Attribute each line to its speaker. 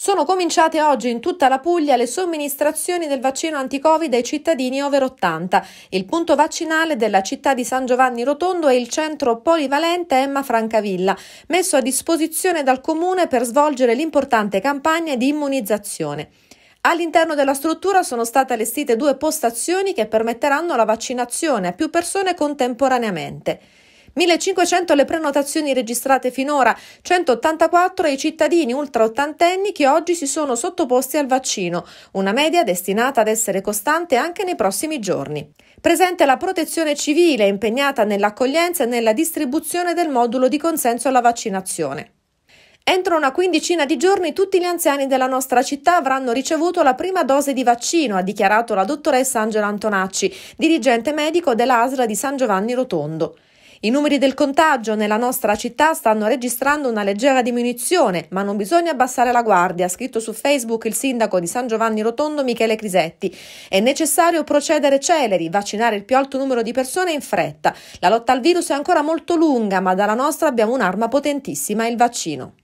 Speaker 1: Sono cominciate oggi in tutta la Puglia le somministrazioni del vaccino anti-Covid ai cittadini over 80. Il punto vaccinale della città di San Giovanni Rotondo è il centro polivalente Emma Francavilla, messo a disposizione dal comune per svolgere l'importante campagna di immunizzazione. All'interno della struttura sono state allestite due postazioni che permetteranno la vaccinazione a più persone contemporaneamente. 1500 le prenotazioni registrate finora, 184 i cittadini ultra ottantenni che oggi si sono sottoposti al vaccino, una media destinata ad essere costante anche nei prossimi giorni. Presente la protezione civile impegnata nell'accoglienza e nella distribuzione del modulo di consenso alla vaccinazione. Entro una quindicina di giorni tutti gli anziani della nostra città avranno ricevuto la prima dose di vaccino, ha dichiarato la dottoressa Angela Antonacci, dirigente medico dell'ASRA di San Giovanni Rotondo. I numeri del contagio nella nostra città stanno registrando una leggera diminuzione, ma non bisogna abbassare la guardia, ha scritto su Facebook il sindaco di San Giovanni Rotondo Michele Crisetti. È necessario procedere celeri, vaccinare il più alto numero di persone in fretta. La lotta al virus è ancora molto lunga, ma dalla nostra abbiamo un'arma potentissima, il vaccino.